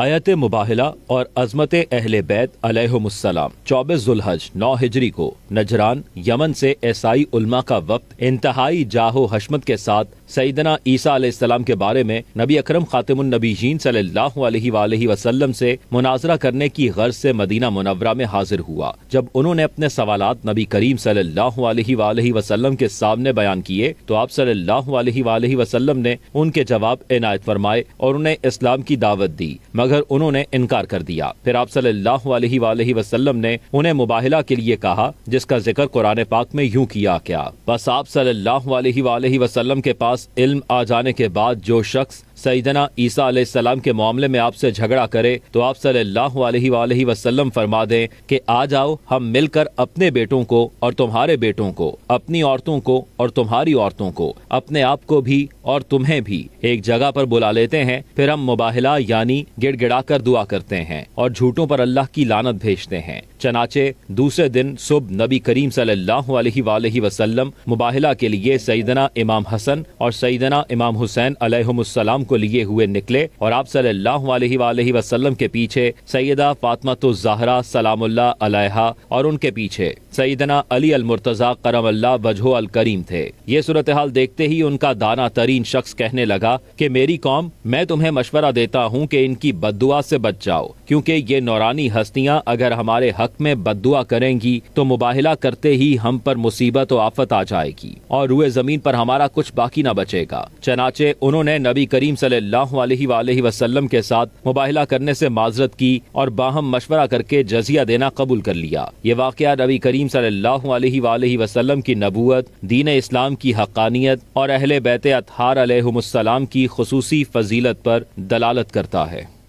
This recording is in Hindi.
आयत मुबाहला और अजमत अहल बैत अलहमसलाम चौबीस जुलहज नौ हिजरी को नजरान यमन से ऐसाई उलमा का वक्त इंतहाई जाहो हशमत के साथ सईदना ईसा के बारे में नबी अकरम ख़ातमनबीजीन सल्लाम से मुनाजरा करने की गर्ज से मदीना मुनवरा में हाजिर हुआ जब उन्होंने अपने सवाल नबी करीम सल्लल्लाहु के सामने बयान किए तो आप सल्लाम ने उनके जवाब इनायत फरमाए और उन्हें इस्लाम की दावत दी मगर मगर उन्होंने इनकार कर दिया फिर आप सल्लल्लाहु वसल्लम ने उन्हें मुबाहला के लिए कहा जिसका जिक्र कुरान पाक में यूँ किया गया बस आप सल्लल्लाहु वसल्लम के पास इल्म आ जाने के बाद जो शख्स सईदना ईसा सलाम के मामले में आपसे झगड़ा करे तो आप सल्लाम फरमा दें कि आ जाओ हम मिलकर अपने बेटों को और तुम्हारे बेटों को अपनी औरतों को और तुम्हारी औरतों को अपने आप को भी और तुम्हें भी एक जगह पर बुला लेते हैं फिर हम मुबाहला यानी गिड़गिड़ा कर दुआ करते हैं और झूठों पर अल्लाह की लानत भेजते हैं चनाचे दूसरे दिन सुबह नबी करीम सल्लल्लाहु अलैहि मुबाहला के लिए सईदना इमाम हसन और सईदना इमाम हुसैन अलैहिस्सलाम को लिए हुए निकले और आप सल्लाम वसल्लम के पीछे सैदा फातमा तो जहरा सलाम अलहा और उनके पीछे सईदना अली अल मुर्तजा अल्लाह वजहो अल करीम थे ये सूरत हाल देखते ही उनका दाना तरीन शख्स कहने लगा कि मेरी कौम मैं तुम्हें मशवरा देता हूँ कि इनकी बदुआ से बच जाओ क्योंकि ये नौरानी हस्तियाँ अगर हमारे हक में बदुआ करेंगी तो मुबाहला करते ही हम पर मुसीबत और आफत आ जाएगी और रुए जमीन पर हमारा कुछ बाकी न बचेगा चनाचे उन्होंने नबी करीम सल्लाम के साथ मुबाहला करने से माजरत की और बाहम मशवरा करके जजिया देना कबूल कर लिया ये वाक़ नबी करीम सल्लाम की नबूत दीन इस्लाम की हकानियत और अहल बैत अतहार की खसूसी फजीलत पर दलालत करता है